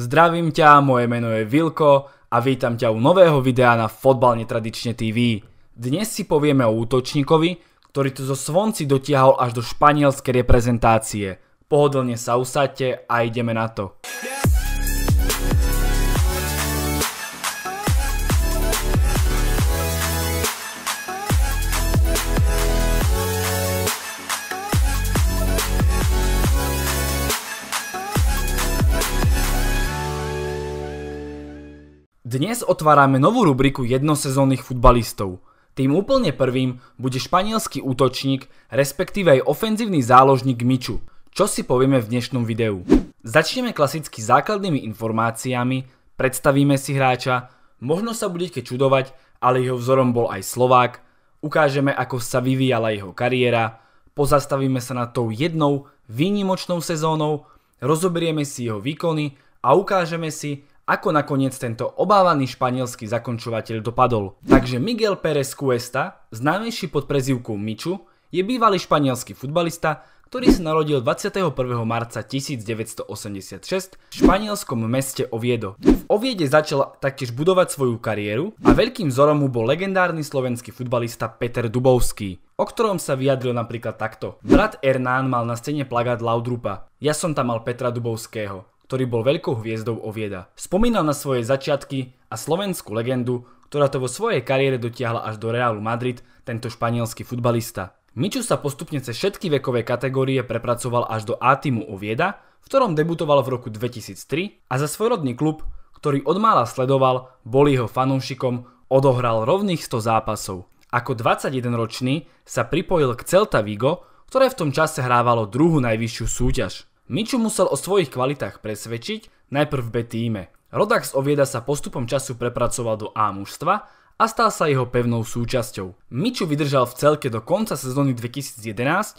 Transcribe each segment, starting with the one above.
Zdravím ťa, moje meno je Vilko a vítam ťa u nového videa na Fotbal netradične TV. Dnes si povieme o útočníkovi, ktorý to zo Svonci dotiahol až do španielskej reprezentácie. Pohodlne sa usadte a ideme na to. Yeah. Dnes otvárame novú rubriku jednosezónnych futbalistov. Tým úplne prvým bude španielský útočník, respektíve aj ofenzívny záložník Miču, čo si povieme v dnešnom videu. Začneme klasicky základnými informáciami, predstavíme si hráča, možno sa budete čudovať, ale jeho vzorom bol aj Slovák, ukážeme ako sa vyvíjala jeho kariéra, pozastavíme sa nad tou jednou výnimočnou sezónou, rozoberieme si jeho výkony a ukážeme si, ako nakoniec tento obávaný španielský zakončovateľ dopadol. Takže Miguel Pérez Cuesta, známejší pod prezivkou Miču, je bývalý španielský futbalista, ktorý sa narodil 21. marca 1986 v španielskom meste Oviedo. V Oviede začal taktiež budovať svoju kariéru a veľkým vzorom mu bol legendárny slovenský futbalista Peter Dubovský, o ktorom sa vyjadril napríklad takto. Brat Hernán mal na stene plagát Laudrupa. Ja som tam mal Petra Dubovského ktorý bol veľkou hviezdou Ovieda. Spomínal na svoje začiatky a slovenskú legendu, ktorá to vo svojej kariére dotiahla až do Realu Madrid, tento španielský futbalista. Miču sa postupne cez všetky vekové kategórie prepracoval až do A-týmu Ovieda, v ktorom debutoval v roku 2003 a za svojrodný klub, ktorý odmála sledoval, bol jeho fanúšikom, odohral rovných 100 zápasov. Ako 21-ročný sa pripojil k Celta Vigo, ktoré v tom čase hrávalo druhú najvyššiu súťaž. Miču musel o svojich kvalitách presvedčiť najprv v B-týme. Rodak z Ovieda sa postupom času prepracoval do A mužstva a stal sa jeho pevnou súčasťou. Miču vydržal v celke do konca sezóny 2011,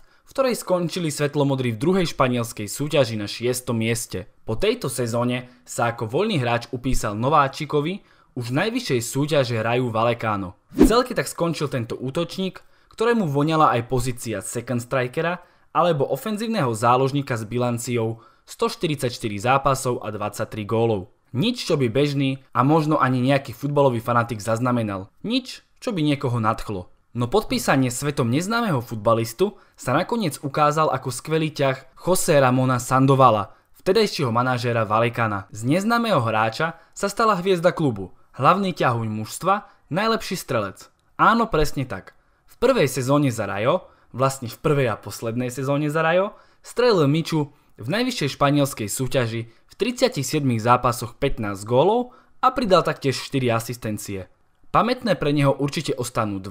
v ktorej skončili svetlomodrí v druhej španielskej súťaži na 6. mieste. Po tejto sezóne sa ako voľný hráč upísal Nováčikovi, už v najvyššej súťaže Raju Valekáno. V celke tak skončil tento útočník, ktorému voňala aj pozícia second strikera alebo ofenzívneho záložníka s bilanciou 144 zápasov a 23 gólov. Nič, čo by bežný a možno ani nejaký futbalový fanatik zaznamenal. Nič, čo by niekoho nadchlo. No podpísanie svetom neznámeho futbalistu sa nakoniec ukázal ako skvelý ťah Jose Ramona Sandovala, vtedajšieho manažéra Valekana. Z neznámeho hráča sa stala hviezda klubu, hlavný ťahuň mužstva, najlepší strelec. Áno, presne tak. V prvej sezóne za Rajo vlastne v prvej a poslednej sezóne za Rajo, strelil Miču v najvyššej španielskej súťaži v 37 zápasoch 15 gólov a pridal taktiež 4 asistencie. Pamätné pre neho určite ostanú 2,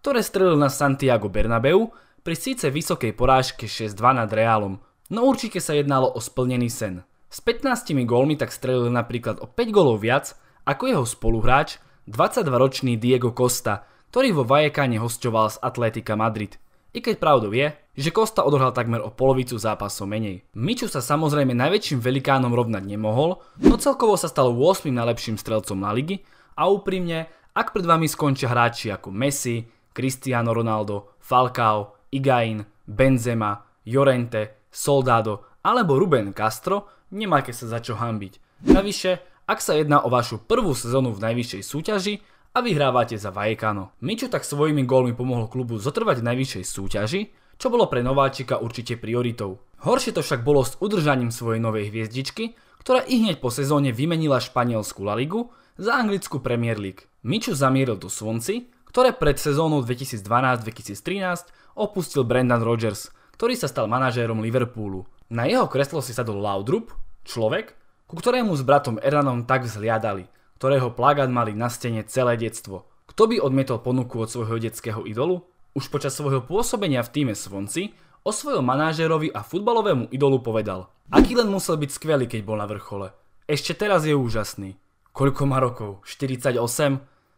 ktoré strelil na Santiago Bernabeu pri síce vysokej porážke 6-2 nad Realom, no určite sa jednalo o splnený sen. S 15 gólmi tak strelil napríklad o 5 gólov viac ako jeho spoluhráč 22-ročný Diego Costa, ktorý vo Vajekáne hosťoval z Atletika Madrid i keď pravdou je, že Kosta odohral takmer o polovicu zápasov menej. Miču sa samozrejme najväčším velikánom rovnať nemohol, no celkovo sa stal 8. najlepším strelcom na ligy a úprimne, ak pred vami skončia hráči ako Messi, Cristiano Ronaldo, Falcao, Igain, Benzema, Jorente, Soldado alebo Ruben Castro, nemáte sa za čo hambiť. Navyše, ak sa jedná o vašu prvú sezónu v najvyššej súťaži, a vyhrávate za Vajekano. Mičo tak svojimi gólmi pomohol klubu zotrvať v najvyššej súťaži, čo bolo pre nováčika určite prioritou. Horšie to však bolo s udržaním svojej novej hviezdičky, ktorá i hneď po sezóne vymenila španielskú La Ligu za anglickú Premier League. Miču zamieril do svonci, ktoré pred sezónou 2012-2013 opustil Brendan Rodgers, ktorý sa stal manažérom Liverpoolu. Na jeho kreslo si sadol Laudrup, človek, ku ktorému s bratom Eranom tak vzhliadali ktorého plagát mali na stene celé detstvo. Kto by odmietol ponuku od svojho detského idolu? Už počas svojho pôsobenia v týme Svonci o svojom manažerovi a futbalovému idolu povedal Aký len musel byť skvelý, keď bol na vrchole. Ešte teraz je úžasný. Koľko má rokov? 48?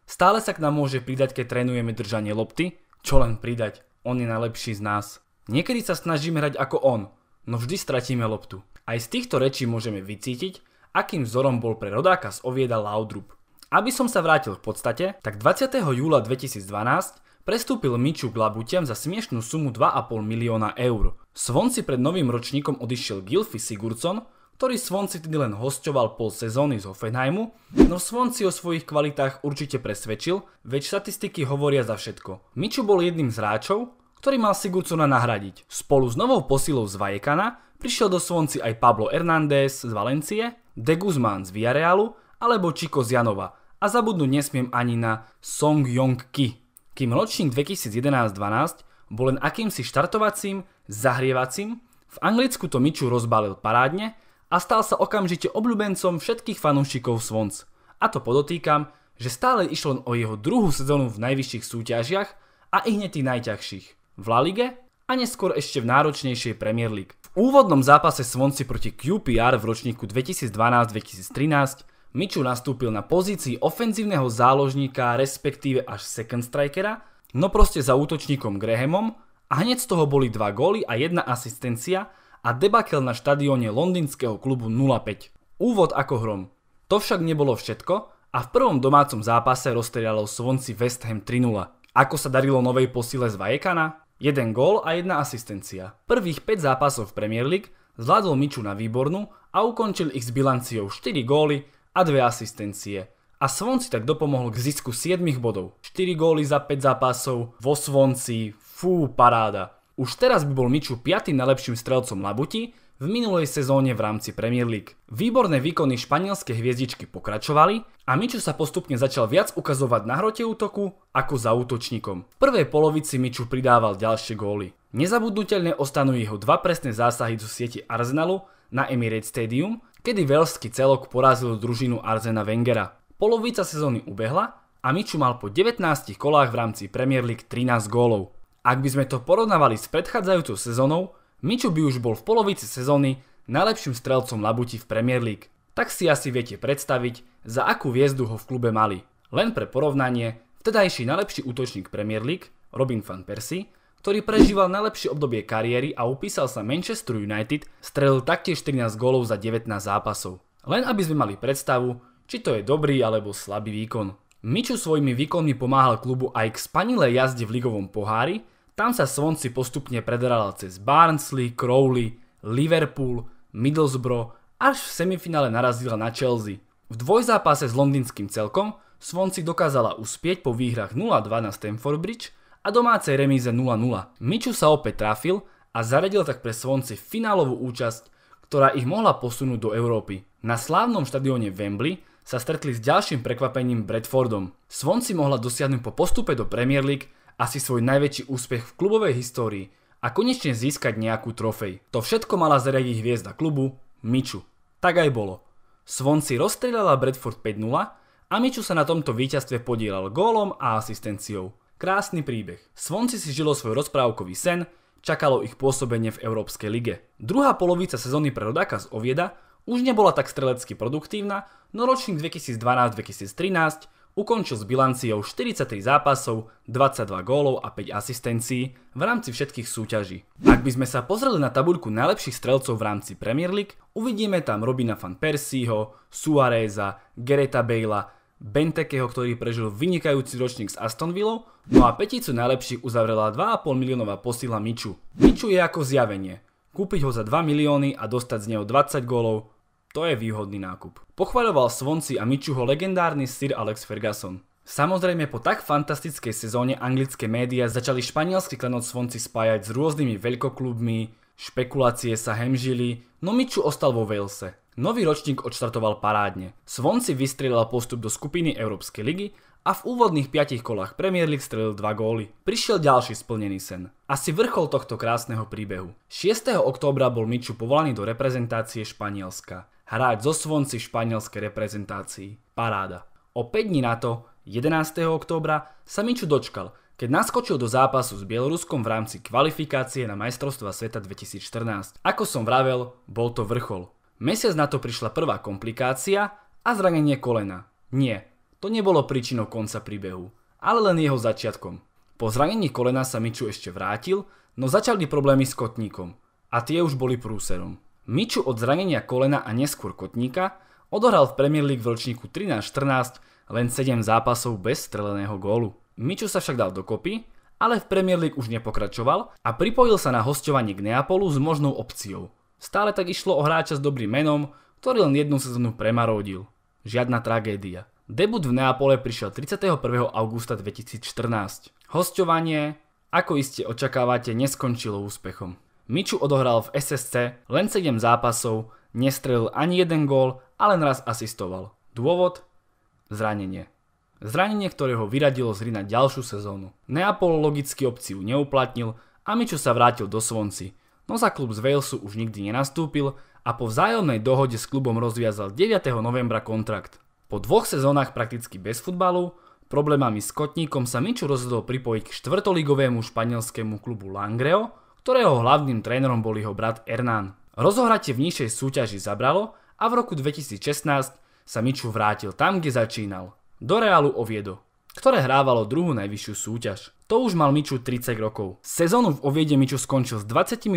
Stále sa k nám môže pridať, keď trénujeme držanie lopty? Čo len pridať, on je najlepší z nás. Niekedy sa snažíme hrať ako on, no vždy stratíme loptu. Aj z týchto rečí môžeme vycítiť, akým vzorom bol pre rodáka z Ovieda Laudrup. Aby som sa vrátil k podstate, tak 20. júla 2012 prestúpil Miču k Labutiam za smiešnú sumu 2,5 milióna eur. Svonci pred novým ročníkom odišiel Gilfi Sigurdsson, ktorý Svonci tedy len hostoval pol sezóny z Hoffenheimu, no Svonci o svojich kvalitách určite presvedčil, veď štatistiky hovoria za všetko. Miču bol jedným z hráčov, ktorý mal Sigurdssona nahradiť. Spolu s novou posilou z Vajekana prišiel do Svonci aj Pablo Hernández z Valencie De Guzmán z Villarealu alebo Chico z Janova a zabudnú nesmiem ani na Song Yong Ki. Kým ročník 2011-12 bol len akýmsi štartovacím, zahrievacím, v Anglicku to Miču rozbalil parádne a stal sa okamžite obľúbencom všetkých fanúšikov Svonc. A to podotýkam, že stále išlo len o jeho druhú sezónu v najvyšších súťažiach a i hneď tých najťažších. V La Lige a neskôr ešte v náročnejšej Premier League úvodnom zápase Svonci proti QPR v ročníku 2012-2013 Miču nastúpil na pozícii ofenzívneho záložníka, respektíve až second strikera, no proste za útočníkom Grahamom a hneď z toho boli dva góly a jedna asistencia a debakel na štadióne londýnskeho klubu 0-5. Úvod ako hrom. To však nebolo všetko a v prvom domácom zápase rozstrelalo Svonci West Ham 3-0. Ako sa darilo novej posile z Vajekana? Jeden gól a jedna asistencia. Prvých 5 zápasov v Premier League zvládol Miču na výbornú a ukončil ich s bilanciou 4 góly a 2 asistencie. A Svonci tak dopomohol k zisku 7 bodov. 4 góly za 5 zápasov vo Svonci, fú paráda. Už teraz by bol Miču 5. najlepším strelcom Labuti v minulej sezóne v rámci Premier League. Výborné výkony španielskej hviezdičky pokračovali a Miču sa postupne začal viac ukazovať na hrote útoku ako za útočníkom. V prvej polovici Miču pridával ďalšie góly. Nezabudnutelne ostanú jeho dva presné zásahy zo siete Arsenalu na Emirates Stadium, kedy veľský celok porazil družinu Arzena Wengera. Polovica sezóny ubehla a Miču mal po 19 kolách v rámci Premier League 13 gólov. Ak by sme to porovnávali s predchádzajúcou sezónou, Miču by už bol v polovici sezóny najlepším strelcom Labuti v Premier League. Tak si asi viete predstaviť, za akú viezdu ho v klube mali. Len pre porovnanie, vtedajší najlepší útočník Premier League, Robin van Persie, ktorý prežíval najlepšie obdobie kariéry a upísal sa Manchester United, strelil taktiež 13 gólov za 19 zápasov. Len aby sme mali predstavu, či to je dobrý alebo slabý výkon. Miču svojimi výkonmi pomáhal klubu aj k spanilej jazde v ligovom pohári tam sa Svonci postupne prederala cez Barnsley, Crowley, Liverpool, Middlesbrough, až v semifinále narazila na Chelsea. V dvojzápase s londýnským celkom Svonci dokázala uspieť po výhrach 0-2 na Stamford Bridge a domácej remíze 0-0. Miču sa opäť trafil a zaredil tak pre Svonci finálovú účasť, ktorá ich mohla posunúť do Európy. Na slávnom štadióne Wembley sa stretli s ďalším prekvapením Bradfordom. Svonci mohla dosiahnuť po postupe do Premier League asi svoj najväčší úspech v klubovej histórii a konečne získať nejakú trofej. To všetko mala zariadiť hviezda klubu, Miču. Tak aj bolo. Svonci rozstrelala Bradford 5-0 a Miču sa na tomto víťazstve podielal gólom a asistenciou. Krásny príbeh. Svonci si žilo svoj rozprávkový sen, čakalo ich pôsobenie v Európskej lige. Druhá polovica sezóny pre rodáka z Ovieda už nebola tak strelecky produktívna, no ročník 2012-2013 Ukončil s bilanciou 43 zápasov, 22 gólov a 5 asistencií v rámci všetkých súťaží. Ak by sme sa pozreli na tabuľku najlepších strelcov v rámci Premier League, uvidíme tam Robina van Persieho, Suareza, Gereta Bejla, Bentekeho, ktorý prežil vynikajúci ročník s Aston Villou, no a peticu najlepších uzavrela 2,5 miliónová posila Miču. Miču je ako zjavenie. Kúpiť ho za 2 milióny a dostať z neho 20 gólov, to je výhodný nákup. Pochvaľoval Svonci a Mičuho legendárny Sir Alex Ferguson. Samozrejme, po tak fantastickej sezóne anglické médiá začali španielský klenot Svonci spájať s rôznymi veľkoklubmi, špekulácie sa hemžili, no Miču ostal vo Walese. Nový ročník odštartoval parádne. Svonci vystrelila postup do skupiny Európskej ligy a v úvodných 5 kolách Premier League strelil dva góly. Prišiel ďalší splnený sen. Asi vrchol tohto krásneho príbehu. 6. októbra bol Miču povolaný do reprezentácie Španielska hráč zo svonci v španielskej reprezentácii. Paráda. O 5 dní na to, 11. októbra, sa Miču dočkal, keď naskočil do zápasu s Bieloruskom v rámci kvalifikácie na majstrovstva sveta 2014. Ako som vravel, bol to vrchol. Mesiac na to prišla prvá komplikácia a zranenie kolena. Nie, to nebolo príčinou konca príbehu, ale len jeho začiatkom. Po zranení kolena sa Miču ešte vrátil, no začali problémy s kotníkom a tie už boli prúserom. Miču od zranenia kolena a neskôr kotníka odohral v Premier League v ročníku 13-14 len 7 zápasov bez streleného gólu. Miču sa však dal dokopy, ale v Premier League už nepokračoval a pripojil sa na hostovanie k Neapolu s možnou opciou. Stále tak išlo o hráča s dobrým menom, ktorý len jednu sezónu premarodil. Žiadna tragédia. Debut v Neapole prišiel 31. augusta 2014. Hostovanie, ako iste očakávate, neskončilo úspechom. Miču odohral v SSC len 7 zápasov, nestrelil ani jeden gól a len raz asistoval. Dôvod? Zranenie. Zranenie, ktoré ho vyradilo z hry na ďalšiu sezónu. Neapol logicky opciu neuplatnil a Miču sa vrátil do Svonci, no za klub z Walesu už nikdy nenastúpil a po vzájomnej dohode s klubom rozviazal 9. novembra kontrakt. Po dvoch sezónach prakticky bez futbalu, problémami s kotníkom sa Miču rozhodol pripojiť k štvrtoligovému španielskému klubu Langreo, ktorého hlavným trénerom bol jeho brat Hernán. Rozohratie v nižšej súťaži zabralo a v roku 2016 sa Miču vrátil tam, kde začínal, do reálu Oviedo, ktoré hrávalo druhú najvyššiu súťaž. To už mal Miču 30 rokov. Sezónu v Oviede Miču skončil s 28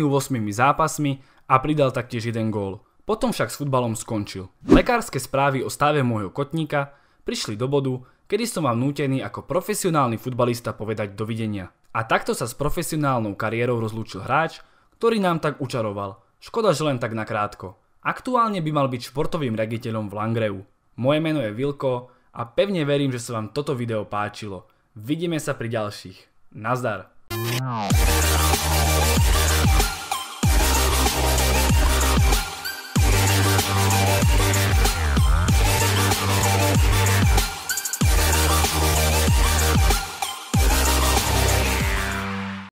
zápasmi a pridal taktiež jeden gól. Potom však s futbalom skončil. Lekárske správy o stave môjho kotníka prišli do bodu, kedy som vám nútený ako profesionálny futbalista povedať dovidenia. A takto sa s profesionálnou kariérou rozlúčil hráč, ktorý nám tak učaroval. Škoda, že len tak nakrátko. Aktuálne by mal byť športovým riaditeľom v Langreu. Moje meno je Vilko a pevne verím, že sa vám toto video páčilo. Vidíme sa pri ďalších. Nazdar!